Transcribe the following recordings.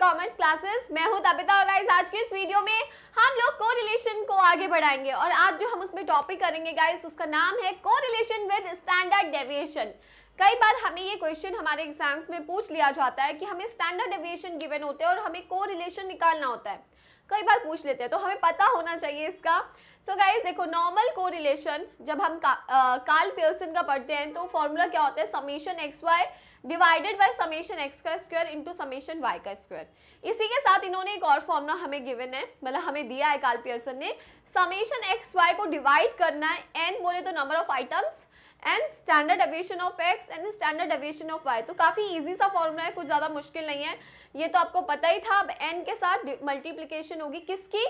commerce classes मैं हूं तपिता और गाइस आज के इस वीडियो में हम लोग कोरिलेशन को आगे बढ़ाएंगे और आज जो हम उसमें टॉपिक करेंगे गाइस उसका नाम है कोरिलेशन विद स्टैंडर्ड डेविएशन कई बार हमें ये क्वेश्चन हमारे एग्जाम्स में पूछ लिया जाता है कि हमें स्टैंडर्ड डेविएशन गिवन होते हैं और हमें कोरिलेशन निकालना होता है कई बार पूछ लेते हैं तो हमें पता होना चाहिए इसका सो so गाइज देखो नॉर्मल कोरिलेशन जब हम का, आ, काल पियर्सन का पढ़ते हैं तो फॉर्मूला क्या होता है summation X Y divided by summation X का स्क्वायर इंटू समेशन वाई का स्क्वायर इसी के साथ इन्होंने एक और फॉर्मूला हमें गिवन है मतलब हमें दिया है काल पियर्सन ने समेशन एक्स वाई को डिवाइड करना है एन बोले तो number of items and standard deviation of X and standard deviation of Y तो काफ़ी ईजी सा फॉर्मूला है कुछ ज़्यादा मुश्किल नहीं है ये तो आपको पता ही था अब एन के साथ मल्टीप्लीकेशन होगी किसकी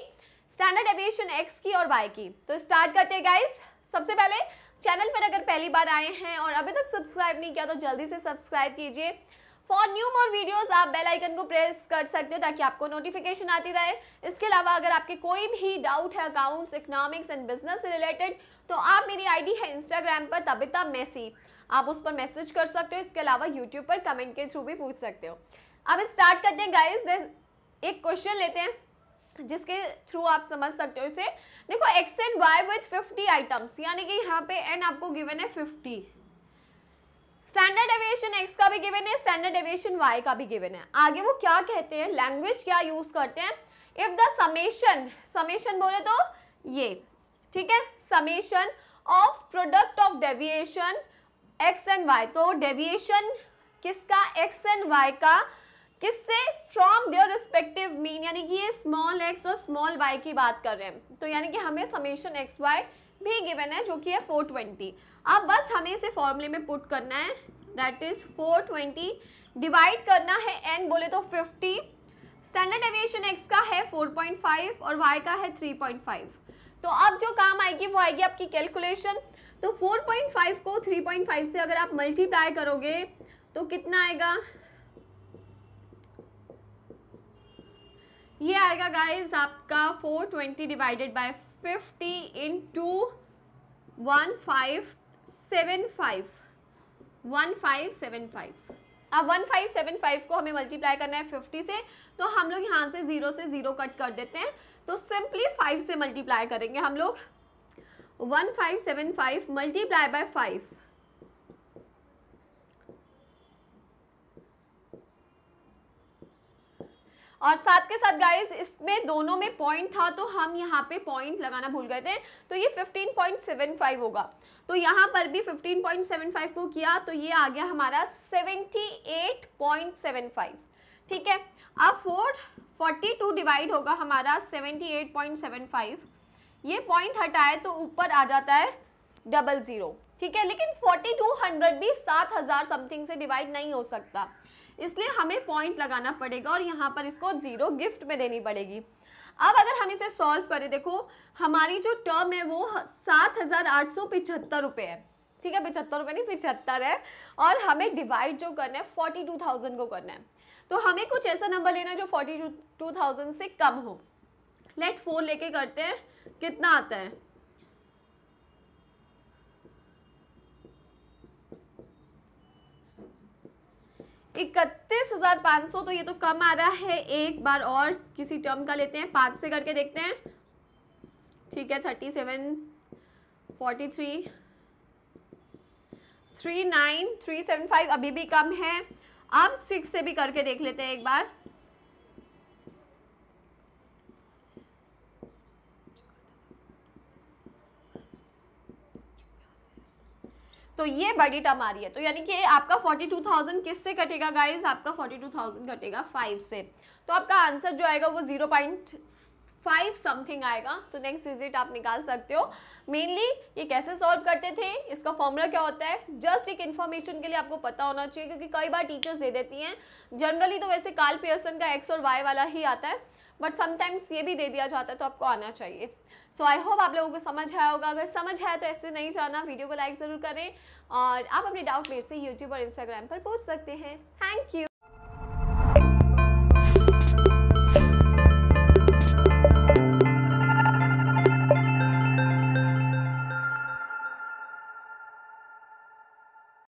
स्टैंडर्ड एविएशन एक्स की और वाई की तो स्टार्ट करते गाइज सबसे पहले चैनल पर अगर पहली बार आए हैं और अभी तक सब्सक्राइब नहीं किया तो जल्दी से सब्सक्राइब कीजिए फॉर न्यू मोर वीडियोज आप बेल आइकन को प्रेस कर सकते हो ताकि आपको नोटिफिकेशन आती रहे इसके अलावा अगर आपके कोई भी डाउट है अकाउंट्स इकोनॉमिक्स एंड बिजनेस से रिलेटेड तो आप मेरी आईडी है इंस्टाग्राम पर तबिता मैसी आप उस पर मैसेज कर सकते हो इसके अलावा यूट्यूब पर कमेंट के थ्रू भी पूछ सकते हो अब स्टार्ट करते हैं गाइज एक क्वेश्चन लेते हैं जिसके थ्रू आप समझ सकते हो इसे देखो X and Y with fifty items यानी कि यहाँ पे एन आपको गिवन है फिफ्टी स्टैंडर्ड एविएशन एक्स का भी गिवन है स्टैंडर्ड एविएशन वाई का भी गिवन है आगे वो क्या कहते हैं लैंग्वेज क्या यूज करते हैं इफ द समेशन समेशन बोले तो ये ठीक है summation of product of deviation X and Y तो डेविएशन किसका एक्स एंड वाई का किससे फ्रॉम देयर रिस्पेक्टिव मीन यानी कि ये स्मॉल एक्स और स्मॉल वाई की बात कर रहे हैं तो यानी कि हमें समेशन एक्स वाई भी गिवन है जो कि है 420 अब बस हमें इसे फॉर्मूले में पुट करना है दैट इज़ 420 डिवाइड करना है एन बोले तो 50 स्टैंडर्ड एविएशन एक्स का है 4.5 और वाई का है 3.5 तो अब जो काम आएगी वो आएगी आपकी कैलकुलेशन तो 4.5 को 3.5 से अगर आप मल्टीप्लाई करोगे तो कितना आएगा ये आएगा गाइस आपका 420 divided by fifty into one five seven five one five seven five अब वन फाइव सेवन फाइव को हमें मल्टीप्लाई करना है फिफ्टी से तो हम लोग यहाँ से ज़ीरो से ज़ीरो कट कर देते हैं तो सिंपली फाइव से मल्टीप्लाई करेंगे हम लोग one five seven five multiply by five और साथ के साथ गाइज इसमें दोनों में पॉइंट था तो हम यहाँ पे पॉइंट लगाना भूल गए थे तो ये 15.75 होगा तो यहाँ पर भी 15.75 को किया तो ये आ गया हमारा 78.75 ठीक है अब फोर फोर्टी टू डिवाइड होगा हमारा 78.75 ये पॉइंट हटाए तो ऊपर आ जाता है डबल ज़ीरो ठीक है लेकिन 4200 भी 7000 समथिंग से डिवाइड नहीं हो सकता इसलिए हमें पॉइंट लगाना पड़ेगा और यहाँ पर इसको जीरो गिफ्ट में देनी पड़ेगी अब अगर हम इसे सॉल्व करें देखो हमारी जो टर्म है वो सात हज़ार आठ सौ पिछहत्तर रुपये है ठीक है पिछहत्तर रुपये नहीं पिछहत्तर है और हमें डिवाइड जो करना है फोर्टी टू थाउजेंड को करना है तो हमें कुछ ऐसा नंबर लेना है जो फोर्टी टू थाउजेंड से कम हो लेट फोर लेके करते हैं कितना आता है इकतीस हज़ार पाँच सौ तो ये तो कम आ रहा है एक बार और किसी टर्म का लेते हैं पाँच से करके देखते हैं ठीक है thirty seven forty three three nine three seven five अभी भी कम है अब सिक्स से भी करके देख लेते हैं एक बार तो ये बड़ी टर्म आ रही है तो यानी कि आपका 42,000 किस से कटेगा गाइस आपका 42,000 कटेगा 5 से तो आपका आंसर जो आएगा वो 0.5 समथिंग आएगा तो नेक्स्ट डिजिट आप निकाल सकते हो मेनली ये कैसे सॉल्व करते थे इसका फॉर्मूला क्या होता है जस्ट एक इन्फॉर्मेशन के लिए आपको पता होना चाहिए क्योंकि कई बार टीचर्स दे देती हैं जनरली तो वैसे काल पियर्सन का एक्स और वाई वाला ही आता है बट समटाइम्स ये भी दे दिया जाता है तो आपको आना चाहिए सो आई होप आप लोगों को समझ आया होगा अगर समझ आया तो ऐसे नहीं जाना वीडियो को लाइक ज़रूर करें और आप अपने डाउट मेरे से यूट्यूब और इंस्टाग्राम पर पूछ सकते हैं थैंक यू